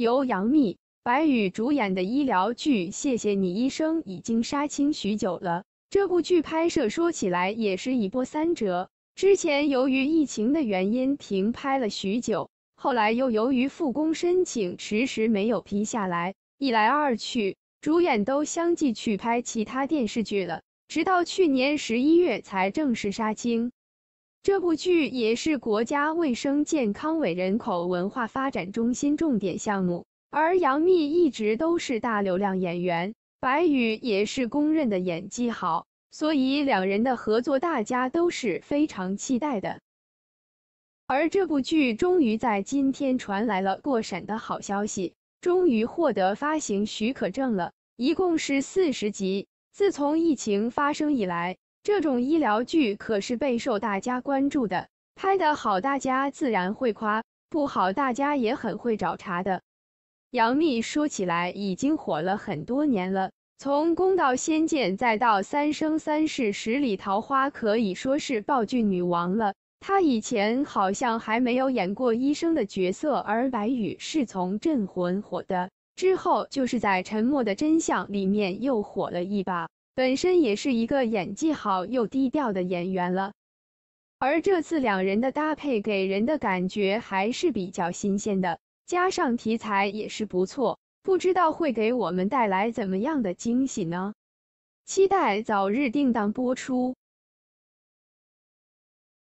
由杨幂、白宇主演的医疗剧《谢谢你医生》已经杀青许久了。这部剧拍摄说起来也是一波三折，之前由于疫情的原因停拍了许久，后来又由于复工申请迟迟没有批下来，一来二去，主演都相继去拍其他电视剧了，直到去年十一月才正式杀青。这部剧也是国家卫生健康委人口文化发展中心重点项目，而杨幂一直都是大流量演员，白宇也是公认的演技好，所以两人的合作大家都是非常期待的。而这部剧终于在今天传来了过审的好消息，终于获得发行许可证了，一共是四十集。自从疫情发生以来。这种医疗剧可是备受大家关注的，拍的好，大家自然会夸；不好，大家也很会找茬的。杨幂说起来已经火了很多年了，从《宫》道仙剑》，再到《三生三世·十里桃花》，可以说是暴剧女王了。她以前好像还没有演过医生的角色，而白宇是从《镇魂》火的，之后就是在《沉默的真相》里面又火了一把。本身也是一个演技好又低调的演员了，而这次两人的搭配给人的感觉还是比较新鲜的，加上题材也是不错，不知道会给我们带来怎么样的惊喜呢？期待早日定档播出。